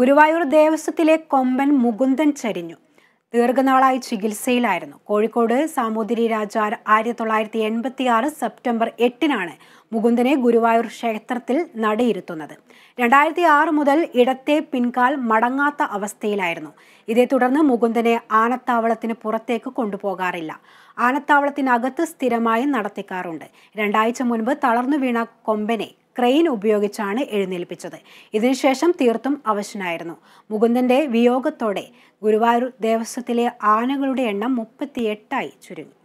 ഗുരുവായൂർ ദേവസ്വത്തിലെ കൊമ്പൻ മുകുന്ദൻ ചരിഞ്ഞു ദീർഘനാളായി ചികിത്സയിലായിരുന്നു കോഴിക്കോട് സാമൂതിരി രാജ ആയിരത്തി തൊള്ളായിരത്തി എൺപത്തി ആറ് സെപ്റ്റംബർ എട്ടിനാണ് മുകുന്ദനെ ഗുരുവായൂർ ക്ഷേത്രത്തിൽ നടയിരുത്തുന്നത് രണ്ടായിരത്തി ആറ് മുതൽ ഇടത്തെ പിൻകാൽ മടങ്ങാത്ത അവസ്ഥയിലായിരുന്നു ഇതേ തുടർന്ന് മുകുന്ദനെ ആനത്താവളത്തിന് പുറത്തേക്ക് കൊണ്ടുപോകാറില്ല ആനത്താവളത്തിനകത്ത് സ്ഥിരമായി നടത്തിക്കാറുണ്ട് രണ്ടാഴ്ച മുൻപ് തളർന്നു വീണ കൊമ്പനെ ക്രെയിൻ ഉപയോഗിച്ചാണ് എഴുന്നേൽപ്പിച്ചത് ഇതിനുശേഷം തീർത്തും അവശനായിരുന്നു മുകുന്ദന്റെ വിയോഗത്തോടെ ഗുരുവായൂർ ദേവസ്വത്തിലെ ആനകളുടെ എണ്ണം മുപ്പത്തിയെട്ടായി ചുരുങ്ങി